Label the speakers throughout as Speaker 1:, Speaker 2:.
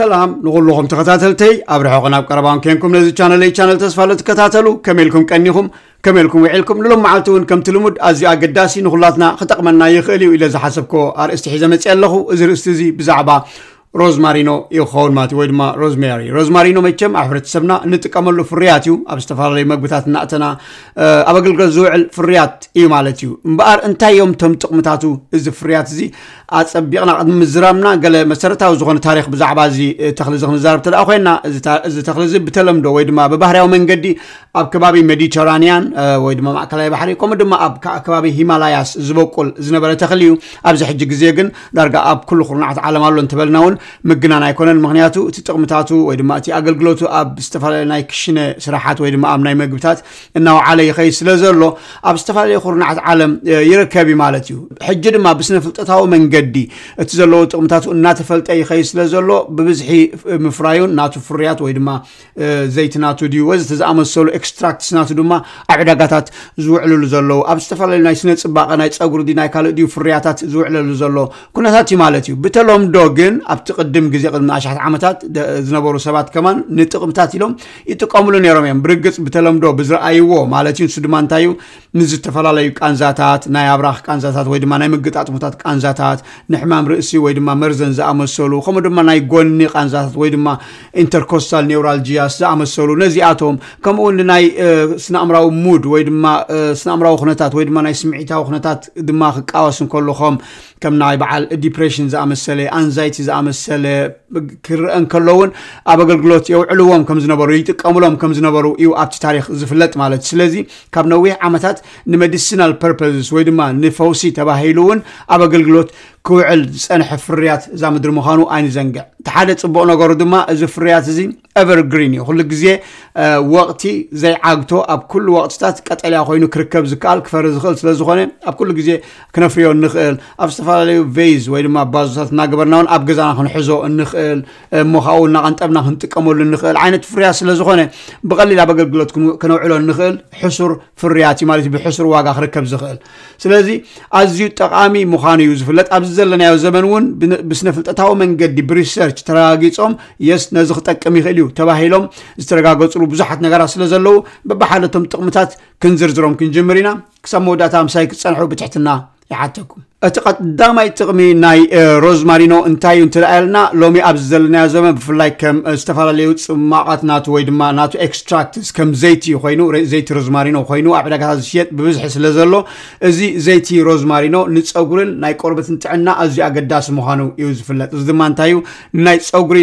Speaker 1: سلام نقول لهم تي أبرحوا قناب قربان كينكم نزي شانل لي شانل تسفالة تكتاتلو كميلكم كنيهم كميلكم وعيلكم للم معلتون كم تلمد أزي أقداسي نخلاتنا خطق منا يخليو إلى زحسبكو أر زمت يالخو أزر استزي بزعبا ሮዝማሪኖ ይኸውን ማለት ወይ ድማ ሮዝሜሪ ሮዝማሪኖ መቸም ኣብ ሕብረተሰብና እንጥቀመሉ ፍርያት እዩ ኣብ ዝተፈላለዩ መግብታት እናእተና ኣብ ኣገልግሎት ዝውዕል ፍርያት እዩ ማለት እዩ እምበኣር እንታይ እዮም እቶም ጥቕምታቱ እዚ ፍርያት እዚ ኣፀቢቕና ቅድሚ ምዝራምና ገለ መሰረታዊ ዝኾነ ታሪክ ብዛዕባ እዚ ተኽሊ እዚ ክንዛረብ ተደኣ ኮይና እዚ ተኽሊ እዚ ብተለምዶ ወይ ድማ ብባህርያዊ መንገዲ ኣብ ከባቢ ሜዲተራንያን ወይ ድማ ማእከላይ ባሕሪ ከምኡ ድማ ኣብ ከባቢ ሂማላያስ ዝበቁል ዝነበረ ተኽሊ እዩ ኣብዚ ሕጂ ግዜ ግን ዳርጋ ኣብ ኩሉ ኩርናዓት ዓለም ኣሎ እንትበልና እውን ምግናን ኣይኮነን ምክንያቱ እቲ ጥቕምታቱ ወይ ድማ እቲ ኣገልግሎቱ ኣብ ዝተፈላለዩ ናይ ክሽነ ስራሓት ወይ ድማ ኣብ ናይ መግብታት እናውዓለ ይኸይድ ስለ ዘሎ ኣብ ዝተፈላለዩ ኩርናዓት ዓለም ይርከብ እዩ ማለት እዩ ሕጂ ድማ ብስነ ፍልጠታዊ መንገዲ እቲ ዘለዎ ጥቕምታቱ እናተፈልጠ ይኸይድ ስለ ዘሎ ብብዝሒ ምፍራዩን ናቱ ፍርያት ወይ ድማ ዘይትናቱ ድዩ ወዘተ ዝኣመሰሉ ኤክስትራክትስ ናቱ ድማ ኣብ ዕዳጋታት ዝውዕልሉ ዘለው ኣብ ዝተፈላለዩ ናይ ስነ ፅባቐ ናይ ፀጉሪ ናይ ካልእ ድዩ ፍርያታት ዝውዕለሉ ዘሎ ኩነታት እዩ ማለት እዩ ብተለምዶ ግን ኣብቲ تقدم جزء قدم عشرة عامات زنبورو سبات كمان نتقم تاتيلهم يتقاملوا نيرم يوم برجس بتلم دو بزر أيوة مالتين سدمان تايو نزت تفلا لا يك أنزاتات نايا برخ أنزاتات ويد ما نيم قطعت متات أنزاتات نحمام رئسي ويد ما مرزن زعم السولو خم دم ناي قني أنزاتات ويد ما إنتركوستال نيورالجيا زعم السولو نزي كم أول ناي سنامراو مود ويد ما سنامراو خنتات ويد ما ناي سمعتها وخنتات دماغك أوسن كلهم كم ناي بعال ديبريشن زعم السلي أنزايتي زعم ዝመሰለ ክርአን ከሎውን ኣብ ኣገልግሎት የውዕልዎም ከም ዝነበሩ ይጥቀምሎም ከም ዝነበሩ እዩ ኣብቲ ታሪክ ዝፍለጥ ማለት ስለዚ ካብ ነዊሕ ዓመታት ንሜዲሲናል ፐርፐስ ወይ ድማ ንፈውሲ ተባሂሉ እውን ኣብ ኣገልግሎት ክውዕል ዝፀንሐ ፍርያት እዛ ምድሪ ምዃኑ ኣይንዘንግዕ እቲ ሓደ ፅቡቅ ነገሩ ድማ እዚ ፍርያት እዚ ኤቨርግሪን እዩ ኩሉ ግዜ وقتي زي عقتو اب کل وقتات قتلی آخوینو کرکب زکال کفر زخل سلز خونه اب کل گزی کنفریو نخیل اب استفاده ویز وید ما بازات نگبر نان اب گزان خون حزو نخیل مخاول نقد اب نخن تکامل نخیل عینت فریاس سلز خونه بقلی لب قلت کنوعلو نخیل حسر فریاتی مالی بحسر واقع کرکب زخل سلزی ازیو تقامی مخانیوز فلت اب زلنا زمنون بسنفلتتاو من قدي بريسيرش تراجيتهم يس نزخ تكمي خليو تباهيلهم استرجاجوتهم ዝቁፅሩ ብዙሓት ነገራት ስለ ዘለዉ በብሓለቶም ጥቕምታት ክንዝርዝሮም ክንጅምር ኢና ክሳብ መወዳእታ ምሳይ ክፀንሑ ብትሕትና ይሓተኩም እቲ ቀዳማይ ጥቕሚ ናይ ሮዝማሪኖ እንታይ እዩ እንትረኣየልና ሎሚ ኣብ ዘለናዮ ዘመን ብፍላይ ከም ዝተፈላለዩ ፅማቃት ናቱ ወይ ድማ ናቱ ኤክስትራክትስ ከም ዘይቲ ኮይኑ ዘይቲ ሮዝማሪኖ ኮይኑ ኣብ ዕዳጋታት ዝሽየጥ ብብዝሒ ስለ ዘሎ እዚ ዘይቲ ሮዝማሪኖ ንፀጉርን ናይ ቆርበትን ጥዕና ኣዝዩ ኣገዳሲ ምዃኑ እዩ ዝፍለጥ እዚ ድማ እንታይ እዩ ናይ ፀጉሪ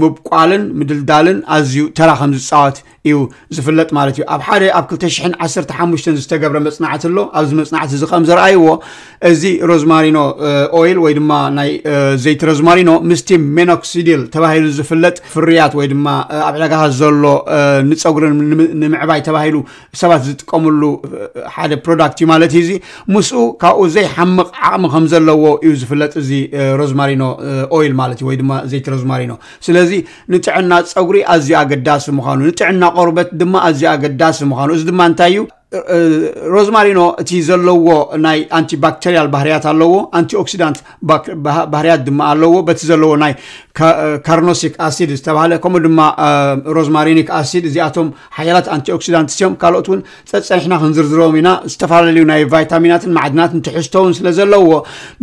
Speaker 1: ምብቋልን ምድልዳልን ኣዝዩ ተራ ከም ዝፃወት እዩ ዝፍለጥ ማለት እዩ ኣብ ሓደ ኣብ 215 ዝተገብረ መፅናዕት ኣሎ ኣብዚ መፅናዕት እዚ ከም ዝረኣይዎ እዚ ሮዝማሪኖ ኦይል ወይ ድማ ናይ ዘይቲ ሮዝማሪኖ ምስቲ ሜኖክሲዲል ተባሂሉ ዝፍለጥ ፍርያት ወይ ድማ ኣብ ዕዳጋታት ዘሎ ንፀጉርን ንምዕባይ ተባሂሉ ሰባት ዝጥቀምሉ ሓደ ፕሮዳክት እዩ ማለት እዩ እዚ ምስኡ ካብኡ ዘይሓምቕ ዓቕሚ ከም ዘለዎ እዩ ዝፍለጥ እዚ ሮዝማሪኖ ኦይል ማለት እዩ ወይ ድማ ዘይቲ ሮዝማሪኖ ስለዚ ንጥዕና ፀጉሪ ኣዝዩ ኣገዳሲ ምኳኑ ንጥዕና قربت دما أزي أقداس مخانو إذ دما أنتايو ሮዝማሪኖ እቲ ዘለዎ ናይ አንቲባክተሪያል ባህርያት ኣለዎ አንቲኦክሲዳንት ባህርያት ድማ ኣለዎ በቲ ዘለዎ ናይ ካርኖሲክ ኣሲድ ዝተባሃለ ከምኡ ድማ ሮዝማሪኒክ ኣሲድ እዚኣቶም ሓያላት አንቲኦክሲዳንት እዮም ካልኦት እውን ፀፀኒሕና ክንዝርዝሮም ኢና ዝተፈላለዩ ናይ ቫይታሚናትን ማዕድናትን ትሕዝቶውን ስለ ዘለዎ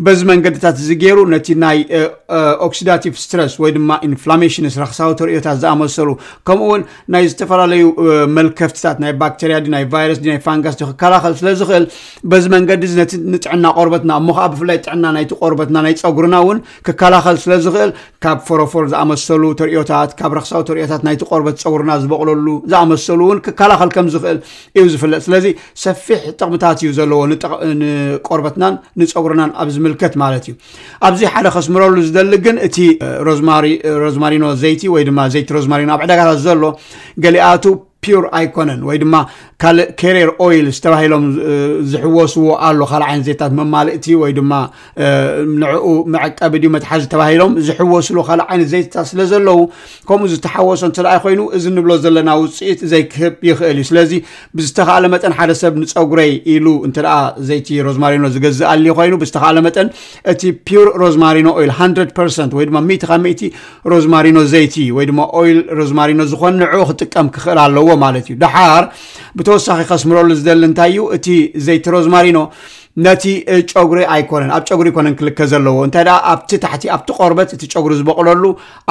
Speaker 1: በዚ መንገድታት እዚ ገይሩ ነቲ ናይ ኦክሲዳቲቭ ስትረስ ወይ ድማ ኢንፍላሜሽን ስራክሳዊ ተርእዮታት ዝኣመሰሉ ከምኡ እውን ናይ ዝተፈላለዩ መልከፍትታት ናይ ባክተርያ ናይ ቫይረስ ናይ ፋንጋስ ክከላኸል ስለ ዝኽእል በዚ መንገዲ ነቲ ንጥዕና ቆርበትና እሞ ከዓ ብፍላይ ጥዕና ናይቲ ቆርበትና ናይ ፀጉርና እውን ክከላኸል ስለ ዝኽእል ካብ ፎሮፎር ዝኣመሰሉ ተሪኦታት ካብ ረክሳዊ ተሪኦታት ናይቲ ቆርበት ፀጉርና ዝበቕለሉ ዝኣመሰሉ እውን ክከላኸል ከም ዝኽእል እዩ ዝፍለጥ ስለዚ ሰፊሕ ጥቕምታት እዩ ዘለዎ ንቆርበትናን ንፀጉርናን ኣብ ዝምልከት ማለት እዩ ኣብዚ ሓደ ከስምረሉ ዝደሊ ግን እቲ ሮዝማሪኖ ዘይቲ ወይ ድማ ዘይቲ ሮዝማሪኖ ኣብ ዕዳጋታት ዘሎ ገሊኣቱ ፒር ኣይኮነን ወይ ድማ ካልእ ኬሪር ኦይልስ ተባሂሎም ዝሕወስዎ ኣሎ ካልእ ዓይነት ዜታት መማልእቲ ወይ ድማ ንዕኡ መዐቀቢ ድዩ መትሓዚ ተባሂሎም ዝሕወስሉ ካልእ ዓይነት ዘይታት ስለ ዘለዉ ከምኡ ዝተሓወሶ እንትደኣ ኮይኑ እዚ ንብሎ ዘለና ውፅኢት ዘይክህብ ይኽእል እዩ ስለዚ ብዝተካኣለ መጠን ሓደ ሰብ ንፀጉረይ ኢሉ እንትደኣ ዘይቲ ሮዝማሪኖ ዝገዝእ ኣልዩ ኮይኑ ብዝተካኣለ መጠን እቲ ፒር ሮዝማሪኖ ኦይል 100 ፐርሰንት ወይ ድማ 100 ካብ 100 ሮዝማሪኖ ዘይቲ ወይ ድማ ኦይል ሮዝማሪኖ ዝኾነ ንዕኡ ክጥቀም ክኽእል ኣለዎ مالت يو دحار بتوسخي خسمرول زدل انتايو اتي زيت روزمارينو ነቲ ጨጉሪ ኣይኮነን ኣብ ጨጉሪ ኮነን ክልከ ዘለዎ እንታይ ደ ኣብቲ ታሕቲ ኣብቲ ቆርበት እቲ ጨጉሪ ዝበቕለሉ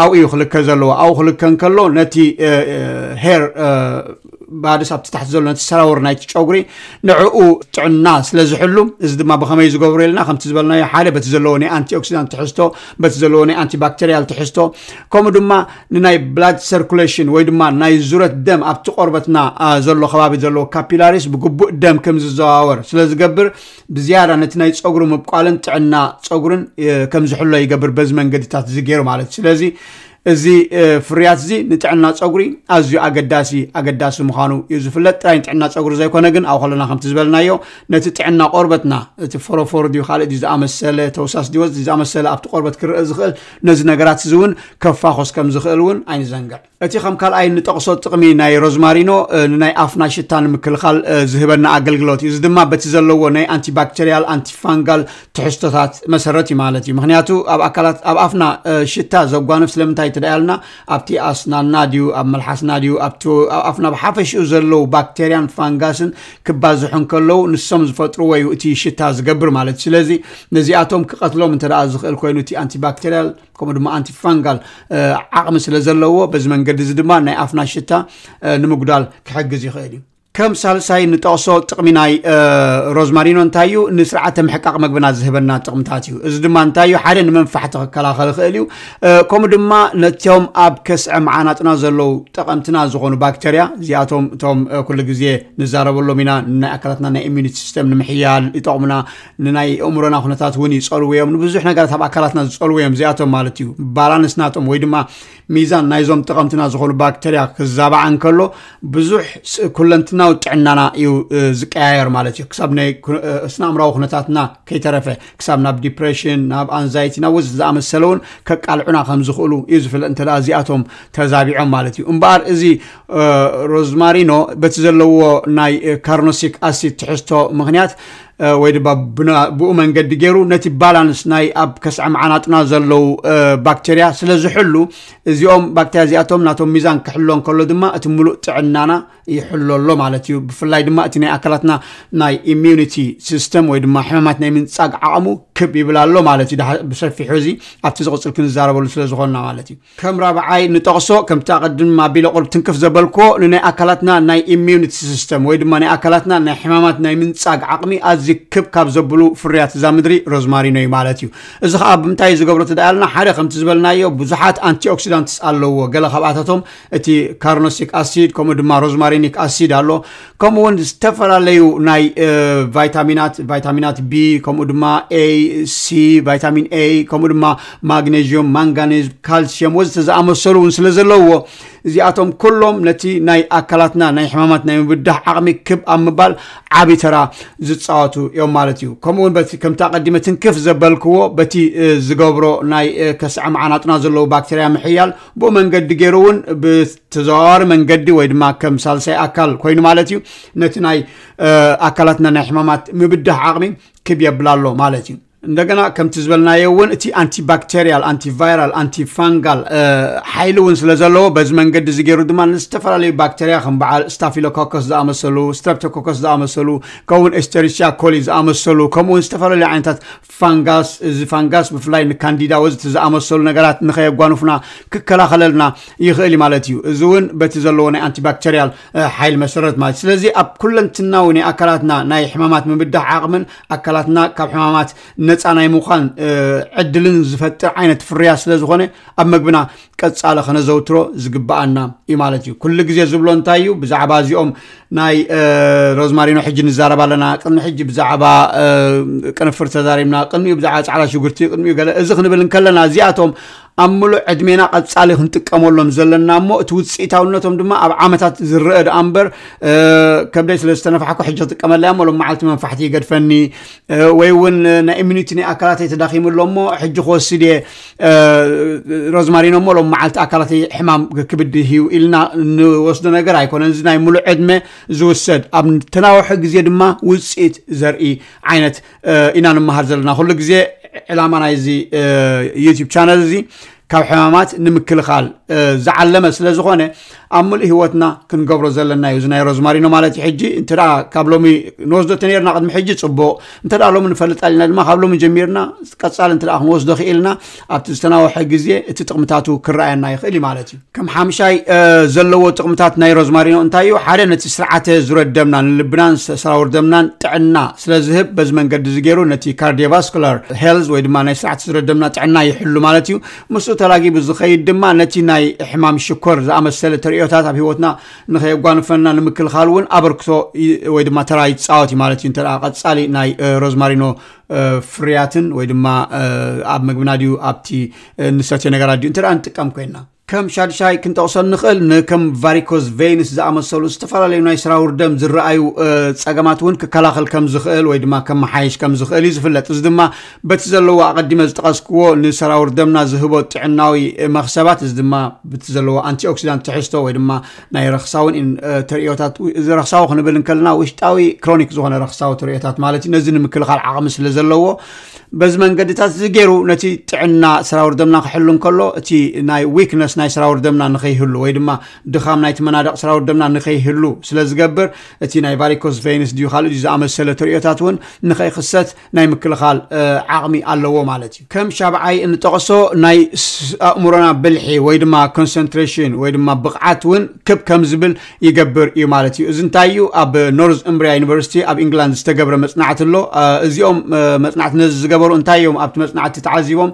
Speaker 1: ኣብኡ እዩ ክልከ ዘለዎ ኣብኡ ክልከ ንከሎ ነቲ ሄር ባህደስ ኣብቲ ታሕቲ ዘሎ ነቲ ሰራውር ናይቲ ጨጉሪ ንዕኡ ጥዕና ስለ ዝሕሉ እዚ ድማ ብከመይ ዝገብሩ የለና ከምቲ ዝበልናዮ ሓደ በቲ ዘለዎ ናይ ኣንቲኦክሲዳንት ትሕዝቶ በቲ ዘለዎ ናይ ኣንቲባክተሪያል ትሕዝቶ ከምኡ ድማ ንናይ ብላድ ሰርኩሌሽን ወይ ድማ ናይ ዙረት ደም ኣብቲ ቆርበትና ዘሎ ከባቢ ዘለዎ ካፒላሪስ ብግቡእ ደም ከም ዝዘዋወር ስለ ዝገብር ብዝያዳ ነቲ ናይ ፀጉሪ ምብቋልን ጥዕና ፀጉርን ከም ዝሕሎ ይገብር በዚ መንገድታት እዚ ገይሩ ማለት ስለዚ እዚ ፍርያት እዚ ንጥዕና ፀጉሪ ኣዝዩ ኣገዳሲ ኣገዳሲ ምዃኑ እዩ ዝፍለጥ ጥራይ ንጥዕና ፀጉሪ ዘይኮነ ግን ኣብ ከለና ከምቲ ዝበልናዮ ነቲ ጥዕና ቆርበትና እቲ ፎሮፎር ድዩ ካልእ ድዩ ዝኣመሰለ ተወሳስ ድወፅ ዝኣመሰለ ኣብቲ ቆርበት ክርአ ዝኽእል ነዚ ነገራት እዚ እውን ከፋኮስ ከም ዝኽእል እውን ኣይንዘንግዕ እቲ ከም ካልኣይ ንጠቕሶ ጥቕሚ ናይ ሮዝማሪኖ ንናይ ኣፍና ሽታ ንምክልኻል ዝህበና ኣገልግሎት እዩ እዚ ድማ በቲ ዘለዎ ናይ ኣንቲባክተሪያል ኣንቲፋንጋል ትሕዝቶታት መሰረት እዩ ማለት እዩ ምክንያቱ ኣብ ኣካላት ኣብ ኣፍና ሽታ ዘጓንፍ ስለምንታይ ተዳያሉና ኣብቲ ኣስናና ድዩ ኣብ መልሓስና ድዩ ኣፍና ብሓፈሽኡ ዘለው ባክቴርያን ፋንጋስን ክባዝሑን ከለው ንሶም ዝፈጥሩ ወይ እቲ ሽታ ዝገብር ማለት እዩ ስለዚ ነዚኣቶም ክቀትሎም እንተ ዝኽእል ኮይኑ እቲ ኣንቲባክቴርያል ከምኡ ድማ ኣንቲፋንጋል ዓቕሚ ስለ ዘለዎ በዚ መንገዲ እዚ ድማ ናይ ኣፍና ሽታ ንምጉዳል ክሕግዝ ይኽእል እዩ ከም ሳልሳይ ንጠቕሶ ጥቕሚ ናይ ሮዝማሪኖ እንታይ እዩ ንስርዓተ ምሕቃቅ መግብና ዝህበና ጥቕምታት እዩ እዚ ድማ እንታይ እዩ ሓደ ንመንፋሕቲ ክከላኸል ይኽእል እዩ ከምኡ ድማ ነቶም ኣብ ከስዐ መዓናጥና ዘለው ጠቐምትና ዝኾኑ ባክተርያ እዚኣቶም እቶም ኩሉ ግዜ ንዛረበሎም ኢና ንናይ ኣካላትና ናይ ኢሚኒቲ ሲስተም ንምሕያል ይጠቕሙና ንናይ እእምሮና ኩነታት እውን ይፀልውዮም ንብዙሕ ነገራት ኣብ ኣካላትና ዝፀልውዮም እዚኣቶም ማለት እዩ ባላንስ ናቶም ወይ ድማ ሚዛን ናይዞም ጠቐምትና ዝኾኑ ባክተርያ ክዛባዓ ንከሎ ብዙሕ ኩለንትና ናብ ጥዕናና እዩ ዝቀያየር ማለት እዩ ክሳብ ናይ ስነ ኩነታትና ከይተረፈ ክሳብ ናብ ዲፕሬሽን ናብ ኣንዛይቲ ናብ ወዝ ዝኣመሰለ እውን ከቃልዑና ከም ዝኽእሉ እዩ ዝፍለጥ እንተ እዚኣቶም ተዛቢዖም ማለት እዩ እምበኣር እዚ ሮዝማሪኖ በቲ ዘለዎ ናይ ካርኖሲክ ኣሲድ ትሕዝቶ ምክንያት ወይ ድማ ብኡ መንገዲ ገይሩ ነቲ ባላንስ ናይ ኣብ ከስዓ መዓናጥና ዘለው ባክቴርያ ስለ ዝሕሉ እዚኦም ባክቴርያ እዚኣቶም ናቶም ሚዛን ክሕሎ ከሎ ድማ እቲ ሙሉእ ጥዕናና ይሕሎሎ ማለት እዩ ማለት እዩ ብፍላይ ድማ እቲ ናይ ኣካላትና ናይ ኢሚኒቲ ሲስተም ወይ ድማ ሕማማት ናይ ምንፃግ ዓቕሙ ክብ ይብል ኣሎ ማለት እዩ ብሰፊሑ እዚ ኣብቲ ዝቕፅል ክንዛረበሉ ስለ ዝኾንና ማለት እዩ ከም ራብዓይ ንጠቕሶ ከምቲ ኣቐድም ኣቢለ ቁልብ ትንክፍ ዘበልክዎ ንናይ ኣካላትና ናይ ኢሚኒቲ ሲስተም ወይ ድማ ናይ ኣካላትና ናይ ሕማማት ናይ ምንፃግ ዓቕሚ ኣዝዩ ክብ ካብ ዘብሉ ፍርያት እዛ ምድሪ ሮዝማሪኖ እዩ ማለት እዩ እዚ ከዓ ብምንታይ ዝገብሮ ትዳ ኣለና ሓደ ከምቲ ዝበልናዮ ብዙሓት ኣንቲኦክሲዳንትስ ኣለዎ ገለ ካብኣታቶም እቲ ካርኖሲክ ኣሲድ ከምኡ ድማ ሮዝማሪኒክ ኣሲድ ኣሎ ከምኡ እውን ዝተፈላለዩ ናይ ቫይታሚናት ቫይታሚናት ቢ ከምኡ ድማ ኤ ሲ ቫይታሚን ኤ ከምኡ ድማ ማግኔዥዮም ማንጋኔዝ ካልሲየም ወዘተ ዝኣመሰሉ እውን ስለ ዘለዎ እዚኣቶም ኩሎም ነቲ ናይ ኣካላትና ናይ ሕማማት ናይ ምብዳህ ዓቕሚ ክብ ኣብ ምባል ዓብዪ ተራ ዝፃወቱ እዮም ማለት እዩ ከምኡውን ከምቲ ኣቐዲመ ትንክፍ ዘበልክዎ በቲ ዝገብሮ ናይ ከስዕ መዓናጥና ዘለዎ ባክቴርያ ምሕያል ብኡ መንገዲ ገይሩ እውን ብተዘዋዋሪ መንገዲ ወይ ድማ ከም ሳልሳይ ኣካል ኮይኑ ማለት እዩ ነቲ ናይ ኣካላትና ናይ ሕማማት ምብዳህ ዓቕሚ ክብ የብላ ኣሎ ማለት እዩ እንደገና ከምቲ ዝበልናዮ እውን እቲ አንቲባክቴሪያል አንቲቫይራል አንቲፋንጋል ሓይሊ እውን ስለ ዘለዎ በዚ መንገዲ እዚ ገይሩ ድማ ንዝተፈላለዩ ባክቴርያ ከም በዓል ስታፊሎኮኮስ ዝኣመሰሉ ስትረፕቶኮኮስ ዝኣመሰሉ ከምኡውን ኤስተሪሽያ ኮሊ ዝኣመሰሉ ከምኡውን ዝተፈላለዩ ዓይነታት ፋንጋስ እዚ ፋንጋስ ብፍላይ ንካንዲዳ ወዝቲ ዝኣመሰሉ ነገራት ንኸየጓንፉና ክከላኸለልና ይኽእል ማለት እዩ እዚ እውን በቲ ዘለዎ ናይ አንቲባክቴሪያል ሓይሊ መሰረት ማለት እዩ ስለዚ ኣብ ኩለንትናዊ ናይ ኣካላትና ናይ ሕማማት ምብዳሕ ዓቕምን ኣካላት ሃገራትና ካብ ሕማማት ነፃ ናይ ምዃን ዕድልን ዝፈጥር ዓይነት ፍርያት ስለ ዝኾነ ኣብ መግብና ቀፃለ ክነዘውትሮ ዝግበኣና እዩ ማለት እዩ ኩሉ ግዜ ዝብሎ እንታይ እዩ ብዛዕባ እዚኦም ናይ ሮዝማሪኖ ሕጂ ንዛረብ ኣለና ቅድሚ ሕጂ ብዛዕባ ቅንፍር ተዛሪብና ቅድሚኡ ብዛዕባ ፃዕዳ ሽጉርቲ ቅድሚኡ ገለ እዚ ክንብል ከለና እዚኣቶም ኣብ ሙሉእ ዕድሜና ቀፃሊ ክንጥቀመሎም ዘለና እሞ እቲ ውፅኢታውነቶም ድማ ኣብ ዓመታት ዝረአ ድኣ እምበር ከብደይ ስለ ዝተነፋሕኩ ሕጂ ክጥቀመለያ ሎም መዓልቲ መንፋሕቲ ይገድፈኒ ወይ እውን ናይ ኢሚኒቲ ናይ ኣካላተይ ተዳኺሙሎ እሞ ሕጂ ክወስድ እየ ሮዝማሪኖ እሞ ሎም መዓልቲ ኣካላተይ ሕማም ክብድ ህዩ ኢልና ንወስዶ ነገር ኣይኮነን እዚ ናይ ሙሉእ ዕድመ ዝውሰድ ኣብ ተናውሒ ግዜ ድማ ውፅኢት ዘርኢ ዓይነት ኢና ንምሃር ዘለና ኩሉ ግዜ ዕላማ ናይዚ ዩቲብ ቻነል እዚ ካብ ሕማማት ንምክልኻል ዝዓለመ ስለ ዝኾነ ኣብ ምሉእ ሂወትና ክንገብሮ ዘለና እዩ ናይ ሮዝማሪኖ ማለት እዩ ሕጂ እንተ ካብ ሎሚ ንወስዶ እቲ ነርና ቅድሚ ሕጂ ፅቡቅ እንተ ሎሚ ንፈልጣ ልና ድማ ካብ ሎሚ ጀሚርና ቀፃል እንተ ክንወስዶ ክኢልና ኣብቲ ዝተናወሐ ግዜ እቲ ጥቕምታቱ ክረኣየና ይኽእል እዩ ማለት እዩ ከም ሓምሻይ ዘለዎ ጥቕምታት ናይ ሮዝማሪኖ እንታይ እዩ ሓደ ነቲ ስርዓተ ዝረደምና ንልብናን ሰራውርደምናን ጥዕና ስለዝህብ በዚ መንገዲ እዚ ገይሩ ነቲ ካርዲቫስኩላር ሄልዝ ወይ ድማ ናይ ስርዓተ ዝረደምና ጥዕና ይሕሉ ማለት እዩ ምስኡ ተላጊቡ ዝኸይድ ድማ ነቲ ናይ ናይ ሕማም ሽኮር ዝኣመሰለ ተሪኦታት ኣብ ሂወትና ንከየጓንፈና ንምክልኻል እውን ኣበርክቶ ወይ ድማ ተራ ይፃወት እዩ ማለት እዩ እንተ ቀፃሊ ናይ ሮዝማሪኖ ፍርያትን ወይ ድማ ኣብ መግብና ድዩ ኣብቲ ንሰትዮ ነገራት ድዩ እንተ ንጥቀም ኮይና كم شادشاي كنت أوصل نخل كم فاريكوز فينس زعم السلوس تفعل لي نايس راور دم زر أيو سأجمعتون ككلاخل كم زخل ويدما كم حيش كم زخل يزفلت إزدما بتزلوا أقدم زتقسكو نسراور دمنا زهبو تعناوي مخسبات ما بتزلوا أنتي أكسيدان تحستو ويدما ناي رخصاون إن تريوتات رخصاو خنبلن كلنا وشتاوي كرونيك زهنا رخصاو تريوتات مالتي نزل مكل مكلخال عقم سلزلوا በዚ መንገድታት እዚ ገይሩ ነቲ ጥዕና ስራ ውርደምና ክሕሉ እንከሎ እቲ ናይ ዊክነስ ናይ ስራ ውርደምና ንኸይህሉ ወይ ድማ ድኻም ናይቲ መናደቕ ስራ ውርደምና ንኸይህሉ ስለ ዝገብር እቲ ናይ ቫሪኮስ ቬንስ ድዩ ካልእ እዩ ዝኣመሰለ ትሪኦታት እውን ንኸይክሰት ናይ ምክልኻል ዓቕሚ ኣለዎ ማለት እዩ ከም ሻብዓይ እንጠቕሶ ናይ ኣእምሮና ብልሒ ወይ ድማ ኮንሰንትሬሽን ወይ ድማ ብቕዓት እውን ክብ ከም ዝብል ይገብር እዩ ማለት እዩ እዚ እንታይ እዩ ኣብ ኖርዝ እምብርያ ዩኒቨርሲቲ ኣብ ኢንግላንድ ዝተገብረ መፅናዕት ኣሎ እዚኦም መፅናዕት ነዚ ዝገብ ዝነበሩ እንታይ እዮም ኣብቲ መፅናዕቲ ተዓዚቦም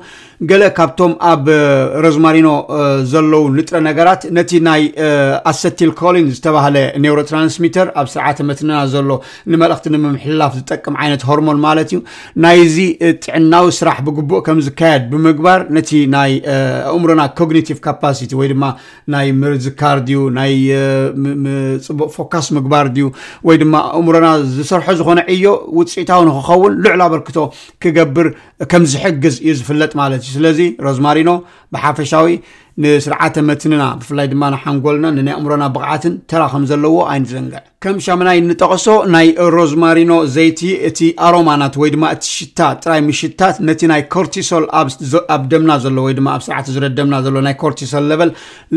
Speaker 1: قال كابتوم اب روزمارينو زلو نترا نغرات نتي ناي اساتيل كولينز تبهل نيورو ترانسميتر اب ساعات متنا زلو نملخت نممحلاف تتقم عينت هرمون مالتي نايزي تعناو سراح بقبو كم زكاد بمقبار نتي ناي عمرنا كوجنيتيف كاباسيتي ويدما ناي مرز كارديو ناي فوكس مقبار ديو ويدما عمرنا زسرحو زخون عيو وتسعيتاون خخون لعلا بركتو كقبر كم زحقز يزفلت مالتي እዩ ስለዚ ሮዝማሪኖ ብሓፈሻዊ ንስርዓተ መትንና ብፍላይ ድማ ንሓንጎልና ንናይ እምሮና ብቕዓትን ተራ ከም ዘለዎ ኣይንዘንግዕ ከም ሻምናይ ንጠቐሶ ናይ ሮዝማሪኖ ዘይቲ እቲ ኣሮማናት ወይ ድማ እቲ ሽታ ጥራይ ምሽታት ነቲ ናይ ኮርቲሶል ኣብ ደምና ዘሎ ወይ ድማ ኣብ ስርዓት ዝረ ደምና ዘሎ ናይ ኮርቲሶል ለበል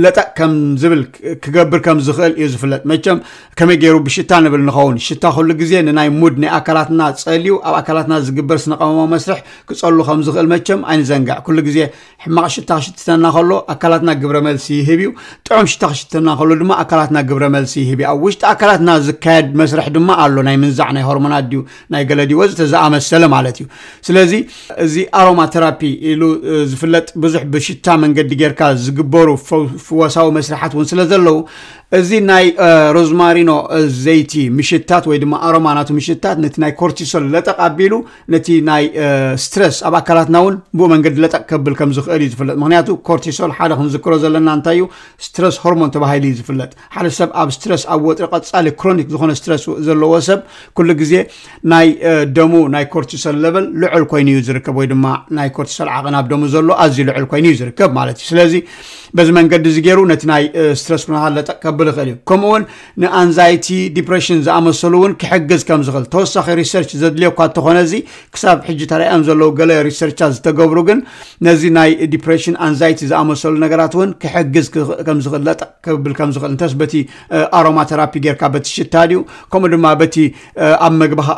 Speaker 1: ለጠቅ ከም ዝብል ክገብር ከም ዝኽእል እዩ ዝፍለጥ መቸም ከመይ ገይሩ ብሽታ ንብል ንኸውን ሽታ ኩሉ ግዜ ንናይ ሙድ ናይ ኣካላትና ፀልዩ ኣብ ኣካላትና ዝግበር ስነቐመሞ መስርሕ ክፀሉ ከም ዝኽእል መቸም ኣይንዘንጋዕ ኩሉ ግዜ ሕማቅ ሽታ ክሽትተና ከሎ ኣካላትና ግብረ መልሲ ይህብ እዩ ጥዑም ሽታ ክሽትተና ከሎ ድማ ኣካላትና ግብረ መልሲ ይህብ እዩ ኣብ ውሽጢ ኣካላትና ሕክምና ዝካየድ መስርሕ ድማ ኣሎ ናይ ምንዛዕ ናይ ሆርሞናት ድዩ ናይ ገለ ድዩ ወዘተ ዝኣመሰለ ማለት እዩ ስለዚ እዚ ኣሮማ ተራፒ ኢሉ ዝፍለጥ ብዙሕ ብሽታ መንገዲ ጌርካ ዝግበሩ ፈወሳዊ መስርሓት እውን ስለ ዘለው እዚ ናይ ሮዝማሪኖ ዘይቲ ምሽታት ወይ ድማ ኣሮማናቱ ምሽታት ነቲ ናይ ኮርቲሶል ለጠቕ ኣቢሉ ነቲ ናይ ስትረስ ኣብ ኣካላትና እውን ብኡ መንገዲ ለጠቕ ከብል ከም ዝኽእል እዩ ዝፍለጥ ምክንያቱ ኮርቲሶል ሓደ ክንዝክሮ ዘለና እንታይ እዩ ስትረስ ሆርሞን ተባሂሉ እዩ ዝፍለጥ ሓደ ሰብ ኣብ ስትረስ ኣብ ወጥሪ ቀፃሊ ክሮኒክ ዝኾነ ስትረስ ዘለዎ ሰብ ኩሉ ግዜ ናይ ደሙ ናይ ኮርቲሶል ለበል ልዑል ኮይኑ እዩ ዝርከብ ወይ ድማ ናይ ኮርቲሶል ዓቐን ኣብ ደሙ ዘሎ ኣዝዩ ልዑል ኮይኑ እዩ ዝርከብ ማለት እዩ ስለዚ በዚ መንገዲ እዚ ገይሩ ነቲ ናይ ስትረስ ኩነታት ለጠቅ ከብል ክቕብል ይኽእል እዩ ከምኡ ውን ንኣንዛይቲ ዲፕሬሽን ዝኣመሰሉ እውን ክሕግዝ ከም ዝኽእል ተወሳኺ ሪሰርች ዘድልዮ እኳ እተኾነ እዚ ክሳብ ሕጂ ተርእዮም ዘለዉ ገለ ሪሰርቻት ዝተገብሩ ግን ነዚ ናይ ዲፕሬሽን ኣንዛይቲ ዝኣመሰሉ ነገራት እውን ክሕግዝ ከም ዝኽእል ለጥ ክብል ከም ዝኽእል እንተስ በቲ ኣሮማ ተራፒ ጌርካ በቲ ሽታ ድዩ ከምኡ ድማ በቲ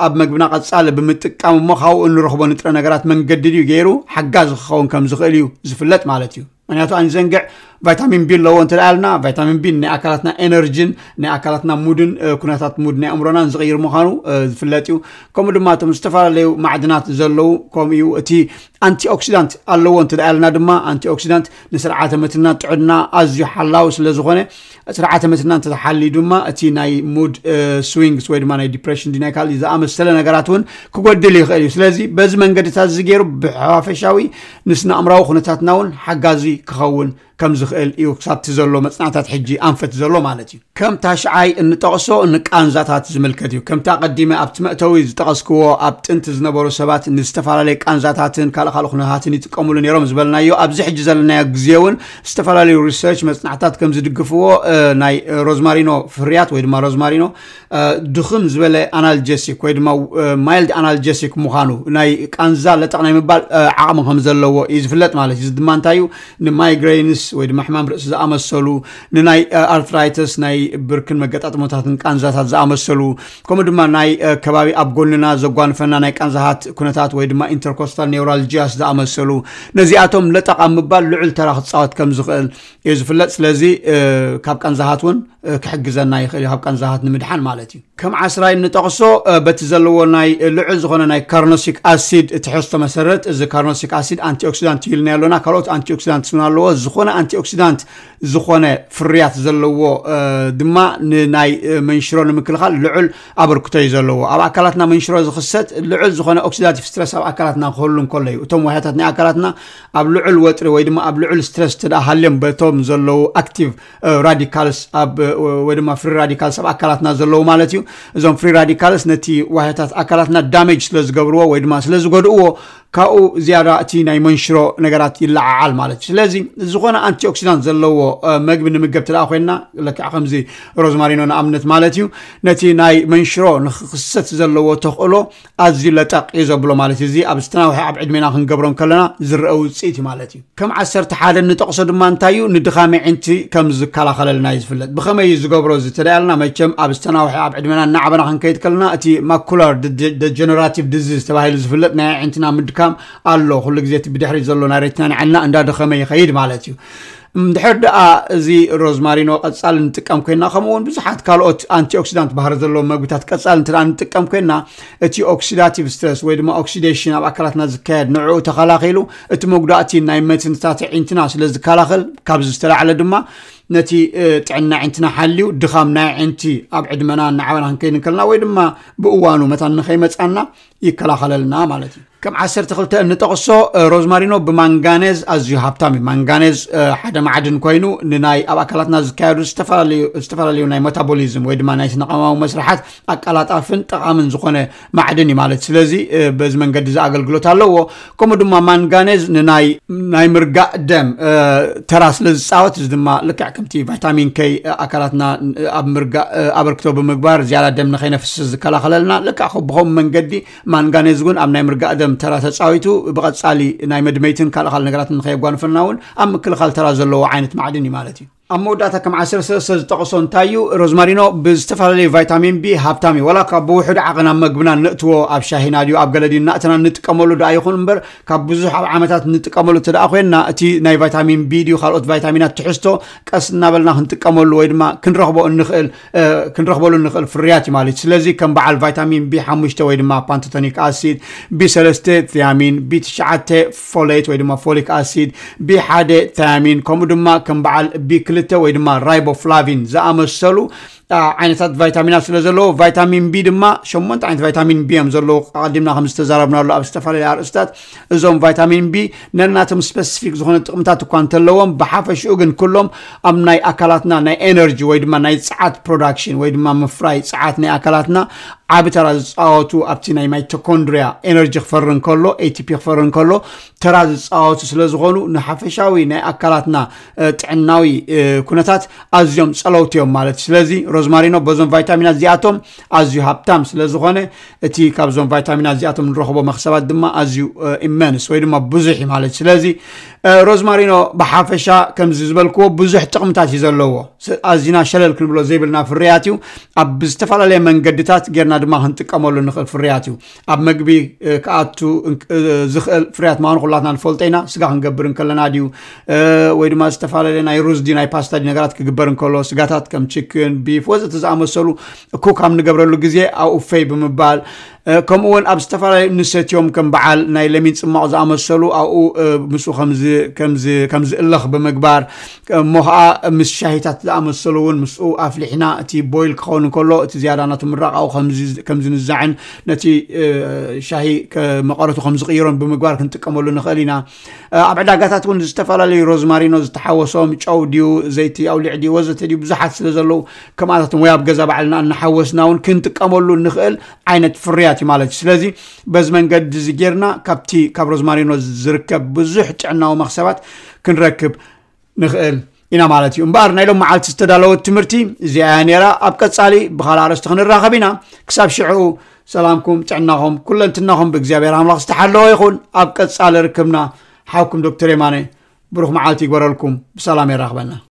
Speaker 1: ኣብ መግብና ቀጻሊ ብምጥቃም እሞ ካብኡ እንረኽቦ ንጥረ ነገራት መንገዲ ድዩ ገይሩ ሓጋዝ ክኸውን ከም ዝኽእል እዩ ዝፍለጥ ማለት እዩ ምክንያቱ ኣንዘንግዕ ቫይታሚን ቢ ለዎ እንተ ልና ቫይታሚን ቢ ናይ ኣካላትና ኤነርጂን ናይ ኣካላትና ሙድን ኩነታት ሙድ ናይ እምሮናን ዝቕይር ምዃኑ ዝፍለጥ እዩ ከምኡ ድማ እቶም ዝተፈላለዩ ማዕድናት ዘለው ከምኡ እዩ እቲ ኣንቲኦክሲዳንት ኣለዎ እንተ ልና ድማ ኣንቲኦክሲዳንት ንስርዓተ መትና ጥዕና ኣዝዩ ሓላዊ ስለዝኾነ ስርዓተ መትና እንተተሓልዩ ድማ እቲ ናይ ሙድ ስዊንግስ ወይ ድማ ናይ ዲፕሬሽን ናይ ካልእ ዝኣመሰለ ነገራት እውን ክጎድል ይኽእል እዩ ስለዚ በዚ መንገድታት ዝገይሩ ብሓፈሻዊ ንስነ ኣእምራዊ ኩነታትና እውን ሓጋዚ ክኸውን ከም ዝኽእል እዩ ክሳብቲ ዘሎ መፅናዕታት ሕጂ ኣንፈት ዘሎ ማለት እዩ ከምታ ሸዓይ እንጠቕሶ ንቃንዛታት ዝምልከት እዩ ከምቲ ኣቐዲመ ኣብቲ መእተዊ ዝጠቐስክዎ ኣብ ጥንቲ ዝነበሩ ሰባት ንዝተፈላለዩ ቃንዛታትን ካልእ ካልእ ኩነታትን ይጥቀምሉ ነይሮም ዝበልናዮ ኣብዚ ሕጂ ዘለናዮ ግዜ እውን ዝተፈላለዩ ሪሰርች መፅናዕታት ከም ዝድግፍዎ ናይ ሮዝማሪኖ ፍርያት ወይ ድማ ሮዝማሪኖ ድኽም ዝበለ ኣናልጀሲክ ወይ ድማ ማይልድ ኣናልጀሲክ ምዃኑ ናይ ቃንዛ ለጠቕ ናይ ምባል ዓቕሚ ከም ዘለዎ እዩ ዝፍለጥ ማለት እዩ እዚ ድማ እንታይ እዩ ንማይግሬንስ ወይ ድማ ሕማም ርእሲ ዝኣመሰሉ ንናይ ኣርትራይተስ ናይ ብርክን መገጣጥሞታትን ቃንዛታት ዝኣመሰሉ ከምኡ ድማ ናይ ከባቢ ኣብ ጎንና ዘጓንፈና ናይ ቃንዛሃት ኩነታት ወይ ድማ ኢንተርኮስታል ኔውራልጂያስ ዝኣመሰሉ ነዚኣቶም ለጠቃ ምባል ልዑል ተራ ክፃወት ከም ዝኽእል እዩ ዝፍለጥ ስለዚ ካብ ቃንዛሃት እውን ክሕግዘና ይኽእል እዩ ካብ ቃንዛሃት ንምድሓን ማለት እዩ ከም ዓስራይ እንጠቅሶ በቲ ዘለዎ ናይ ልዑል ዝኮነ ናይ ካርኖሲክ ኣሲድ ትሕዝቶ መሰረት እዚ ካርኖሲክ ኣሲድ ኣንቲኦክሲዳንት ይዩ ልና ኣሎና ካልኦት ኣንቲኦክሲዳንት ስን ኣለዎ ዝኮነ ኣንቲኦክሲዳንት ዝኮነ ፍርያት ዘለዎ ድማ ንናይ መንሽሮ ንምክልኻል ልዑል ኣበርክቶ ዩ ዘለዎ ኣብ ኣካላትና መንሽሮ ዝክሰጥ ልዑል ዝኮነ ኦክስዳቲቭ ስትረስ ኣብ ኣካላትና ክህሉ እከሎ እዩ እቶም ውሂታት ናይ ኣካላትና ኣብ ልዑል ወጥሪ ወይ ድማ ኣብ ልዑል ስትረስ ተደሃልዮም በቶም ዘለው ኣቲቭ ራዲካ ወይድማ ፍሪ ራዲካልስ ኣብ ኣካላትና ዘለዎ ማለት እዩ እዩ እዞም ፍሪ ራዲካልስ ነቲ ዋህታት ኣካላትና ዳሜጅ ስለ ዝገብርዎ ወይ ድማ ስለ ዝጎድእዎ كاو زيارة تيناي منشرو نقرات يلعال مالت لازي زغونا أنتي أكسيدان زلو مقبن مقبت الأخوينا لك أخمزي روزمارينونا أمنت مالتيو نتي ناي منشرو نخصت زلو تخلو أزي لتاق إزو بلو مالتي زي أبستناوحي أبعد مينا خن قبرون كلنا زرقو سيتي مالتي كم عسر تحالي نتقصد ما انتايو ندخامي أنتي كم زكالا خلال نايز فلت بخمي زقو برو زي تريالنا ميكم أبستناوحي أبعد مينا نعبنا خن كيت كلنا أتي ماكولار دي, دي, دي, جنراتيف ديزيز تباهي لزفلت ناي عنتنا مدكا ምድካም ኣሎ ኩሉ ግዜ እቲ ብድሕሪት ዘሎ ናሬትና ንዓልና እንዳደኸመ ይኸይድ ማለት እዩ እንድሕር ደኣ እዚ ሮዝማሪኖ ቀፃል ንጥቀም ኮይና ከምኡውን ብዙሓት ካልኦት አንቲኦክሲዳንት ባህር ዘለዎ መግብታት ቀፃል እንት ንጥቀም ኮይና እቲ ኦክሲዳቲቭ ስትረስ ወይ ድማ ኦክሲዴሽን ኣብ ኣካላትና ዝካየድ ንዕኡ ተኸላኺሉ እቲ መጉዳእቲ ናይ መትንታት ዒንትና ስለ ዝከላኸል ካብዚ ዝተላዕለ ድማ ነቲ ጥዕና ዒንትና ሓልዩ ድኻም ናይ ዒንቲ ኣብ ዕድመና ናዓበና ክንከይድ ከለና ወይ ድማ ብእዋኑ መታ ንኸይመፃና ይከላኸለልና ማለት እዩ كم عسر تخلت نتقصو روزمارينو بمانغانيز أزيو هابتامي مانغانيز حدا معدن كوينو نناي أب أكلاتنا زكايرو استفاليو ناي متابوليزم ويدما ناي سنقامو مسرحات أكلات أفن تقامن زخونة معدني مالت سلازي بز من قد زاقل قلوت هلو كومو دما مانغانيز نناي ناي مرقاء دم تراس لزساوت زدما لكع كمتي فيتامين كي أكلاتنا أب مرقاء أبركتو بمقبار زيادة دم نخينا في السز كلا خلالنا لكع خبهم من قدي مانغانيز قون أب ناي مرقاء دم ከም ተራ ተፃዊቱ ብቐፃሊ ናይ መድመይትን ካልእ ካልእ ነገራት ንኸየጓንፈልና እውን ኣብ ምክልኻል ተራ ዘለዎ ዓይነት ማዕድን እዩ ማለት እዩ ኣብ መወዳእታ ከም 1ሰለስተ ዝጠቐሶ እንታይ እዩ ሮዝማሪኖ ብዝተፈላለዩ ቫይታሚን ቢ ሃብታም እዩ ዋላ ካብ ብውሕድ ዓቕን ኣብ መግብና ንእትዎ ኣብ ሻሂና ድዩ ኣብ ገለድዩ ናእትና ንጥቀመሉ ድኣ ይኹን እምበር ካብ ብዙሕ ኣብ ዓመታት ንጥቀመሉ እትደኣ ኮይንና እቲ ናይ ቫይታሚን ቢ ድዩ ካልኦት ቫይታሚናት ትሕዝቶ ቀስ እናበልና ክንጥቀመሉ ወይ ድማ ክንረክቦ ንኽእል ክንረክበሉ ንኽእል ፍርያት እዩ ማለት እዩ ስለዚ ከም በዓል ቫይታሚን ቢ ሓሙሽተ ወይ ድማ ፓንቶቶኒክ ኣሲድ ቢ3ለስተ ቲያሚን ቢ9 ፎሌት ወይ ድማ ፎሊክ ኣሲድ ቢ1 ቲያሚን ከምኡ ድማ ከም በዓል ቢ ክልተ ወይ ድማ ራይቦፍላቪን ዝኣመሰሉ ዓይነታት ቫይታሚናት ስለ ዘለዎ ቫይታሚን ቢ ድማ ሸሞንተ ዓይነት ቫይታሚን ቢ እዮም ዘለዎ ቀዲምና ከም ዝተዛረብናሉ ኣብ ዝተፈላለዩ ኣርእስታት እዞም ቫይታሚን ቢ ነናቶም ስፔሲፊክ ዝኾነ ጥቕምታት እኳ እንተለዎም ብሓፈሽኡ ግን ኩሎም ኣብ ናይ ኣካላትና ናይ ኤነርጂ ወይ ድማ ናይ ፀዓት ፕሮዳክሽን ወይ ድማ ምፍራይ ፀዓት ናይ ኣካላትና ዓብ ተራ ዝፃወቱ ኣብቲ ናይ ማይቶኮንድሪያ ኤነርጂ ክፈሪ እንከሎ ኤቲፒ ክፈሪ እንከሎ ተራ ዝፃወቱ ስለ ዝኾኑ ንሓፈሻዊ ናይ ኣካላትና ጥዕናዊ ኩነታት ኣዝዮም ፀለውቲ እዮም ማለት እዩ ስለዚ ሮዝማሪኖ በዞም ቫይታሚናት እዚኣቶም ኣዝዩ ሃብታም ስለ ዝኾነ እቲ ካብዞም ቫይታሚናት እዚኣቶም ንረኽቦ መክሰባት ድማ ኣዝዩ ኢመንስ ወይ ድማ ብዙሕ እዩ ማለት እዩ ስለዚ ሮዝማሪኖ ብሓፈሻ ከምዚ ዝበልክዎ ብዙሕ ጥቕምታት እዩ ዘለዎ ኣዝና ሸለል ክንብሎ ዘይብልና ፍርያት እዩ ኣብ ዝተፈላለየ መንገድታት ጌርና ጥዕናና ድማ ክንጥቀመሉ ንኽእል ፍርያት እዩ ኣብ መግቢ ክኣቱ ዝኽእል ፍርያት ምኑ ኩላትና ንፈልጦ ኢና ስጋ ክንገብር ከለና ድዩ ወይ ድማ ዝተፈላለየ ናይ ሩዝ ድዩ ናይ ፓስታ ድ ነገራት ክግበር እንከሎ ስጋታት ከም ችክን ቢፍ ወዘተ ዝኣመሰሉ እኩ ካብ ንገብረሉ ግዜ ኣብኡ ፈይ ብምባል ከምኡ እውን ኣብ ዝተፈላለዩ ንሰትዮም ከም በዓል ናይ ለሚን ፅማቅ ዝኣመሰሉ ኣብኡ ምስ ከም ዝእለኽ ብምግባር እሞ ከዓ ምስ ሻሂታት ዝኣመሰሉ እውን ምስኡ ኣፍሊሕና እቲ ቦይል ክኸውን እንከሎ እቲ ዝያዳ ናቱ ምራቅ ኣብኡ ከምዝንዛዕን ነቲ ሻሂ መቐረቱ ከምዝቕይሮን ብምግባር ክንጥቀመሉ ንኽእል ኢና ኣብ ዕዳጋታት እውን ዝተፈላለዩ ሮዝማሪኖ ዝተሓወሶም ጨው ድዩ ዘይቲ ኣውሊዕ ድዩ ወዘተ ድዩ ብዙሓት ስለ ዘለዉ ከምኣታት ወይ ኣብ ገዛ ባዕልና እናሓወስና እውን ክንጥቀመሉ ንኽእል ዓይነት ፍርያት እዩ ማለት እዩ ስለዚ በዚ መንገዲ እዚ ጌርና ካብቲ ካብ ሮዝማሪኖ ዝርከብ ብዙሕ ጥዕናዊ መክሰባት ክንረክብ ንኽእል ኢና ማለት እዩ እምበኣር ናይሎም መዓልቲ ዝተዳለወት ትምህርቲ እዚኣ ያ ነራ ኣብ ቀፃሊ ብካልእ ኣረስቲ ክንራኸብ ኢና ክሳብ ሽዑኡ ሰላምኩም ጥዕናኹም ኩለንትናኹም ብእግዚኣብሔር ኣምላኽ ዝተሓለወ ይኹን ኣብ ቀፃሊ ርክብና ሓብኩም ዶክተር የማነ ብሩኽ መዓልቲ ይግበረልኩም ብሰላም ይራኽበና